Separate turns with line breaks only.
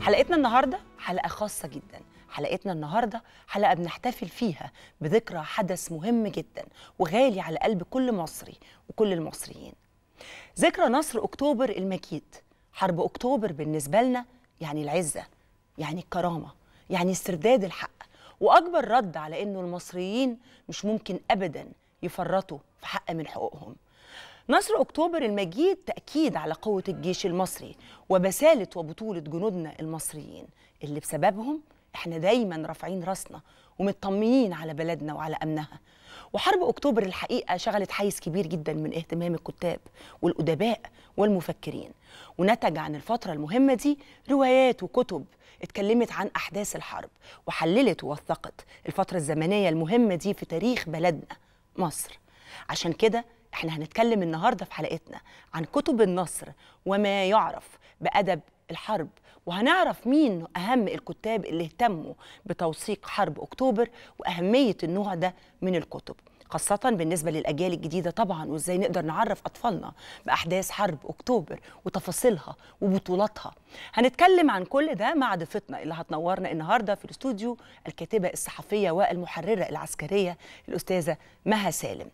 حلقتنا النهارده حلقه خاصه جدا حلقتنا النهارده حلقه بنحتفل فيها بذكرى حدث مهم جدا وغالي على قلب كل مصري وكل المصريين ذكرى نصر اكتوبر المكيد حرب اكتوبر بالنسبه لنا يعني العزه يعني الكرامه يعني استرداد الحق واكبر رد على انه المصريين مش ممكن ابدا يفرطوا في حق من حقوقهم نصر أكتوبر المجيد تأكيد على قوة الجيش المصري وبسالة وبطولة جنودنا المصريين اللي بسببهم احنا دايما رافعين راسنا ومطمنين على بلدنا وعلى أمنها وحرب أكتوبر الحقيقة شغلت حيز كبير جدا من اهتمام الكتاب والأدباء والمفكرين ونتج عن الفترة المهمة دي روايات وكتب اتكلمت عن أحداث الحرب وحللت ووثقت الفترة الزمنية المهمة دي في تاريخ بلدنا مصر عشان كده احنا هنتكلم النهارده في حلقتنا عن كتب النصر وما يعرف بأدب الحرب وهنعرف مين أهم الكتاب اللي اهتموا بتوثيق حرب أكتوبر وأهمية النوع ده من الكتب خاصة بالنسبة للأجيال الجديدة طبعا وإزاي نقدر نعرف أطفالنا بأحداث حرب أكتوبر وتفاصيلها وبطولاتها هنتكلم عن كل ده مع ضيفتنا اللي هتنورنا النهاردة في الاستوديو الكاتبة الصحفية والمحررة العسكرية الأستاذة مها سالم